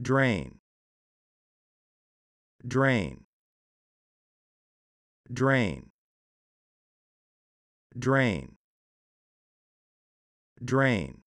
drain drain drain drain drain